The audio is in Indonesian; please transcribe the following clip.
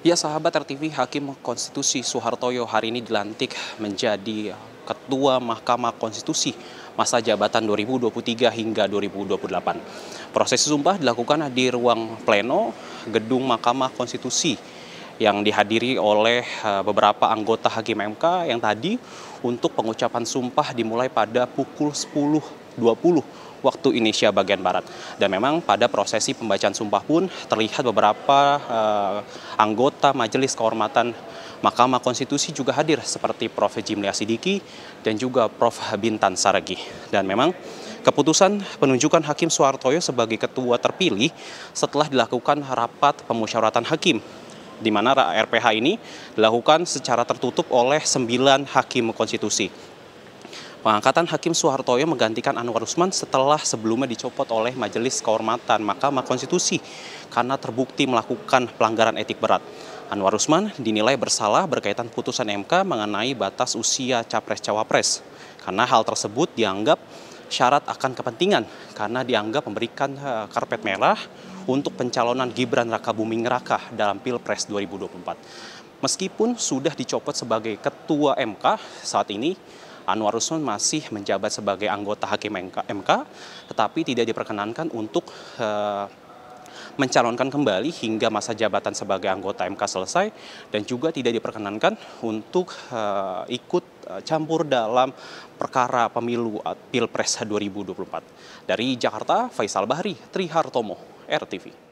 Ya sahabat RTV Hakim Konstitusi Soehartoyo hari ini dilantik menjadi Ketua Mahkamah Konstitusi masa jabatan 2023 hingga 2028. Proses sumpah dilakukan di ruang pleno gedung Mahkamah Konstitusi yang dihadiri oleh eh, beberapa anggota Hakim MK yang tadi untuk pengucapan sumpah dimulai pada pukul 10 20 waktu Indonesia bagian Barat. Dan memang pada prosesi pembacaan sumpah pun terlihat beberapa uh, anggota Majelis Kehormatan Mahkamah Konstitusi juga hadir seperti Prof. Jimli Asidiki dan juga Prof. Bintan Saragi. Dan memang Keputusan penunjukan Hakim Soehartoyo sebagai ketua terpilih setelah dilakukan rapat pemusyawaratan hakim di mana RPH ini dilakukan secara tertutup oleh sembilan hakim konstitusi. Pengangkatan Hakim Soehartoyo menggantikan Anwar Usman setelah sebelumnya dicopot oleh Majelis Kehormatan Mahkamah Konstitusi karena terbukti melakukan pelanggaran etik berat. Anwar Usman dinilai bersalah berkaitan putusan MK mengenai batas usia capres-cawapres karena hal tersebut dianggap syarat akan kepentingan karena dianggap memberikan eh, karpet merah untuk pencalonan Gibran Raka Buming Raka dalam Pilpres 2024. Meskipun sudah dicopot sebagai ketua MK saat ini, Anwar Usman masih menjabat sebagai anggota hakim MK, tetapi tidak diperkenankan untuk eh, mencalonkan kembali hingga masa jabatan sebagai anggota MK selesai dan juga tidak diperkenankan untuk eh, ikut eh, campur dalam perkara pemilu Pilpres 2024. Dari Jakarta, Faisal Bahri, Trihartomo, RTV.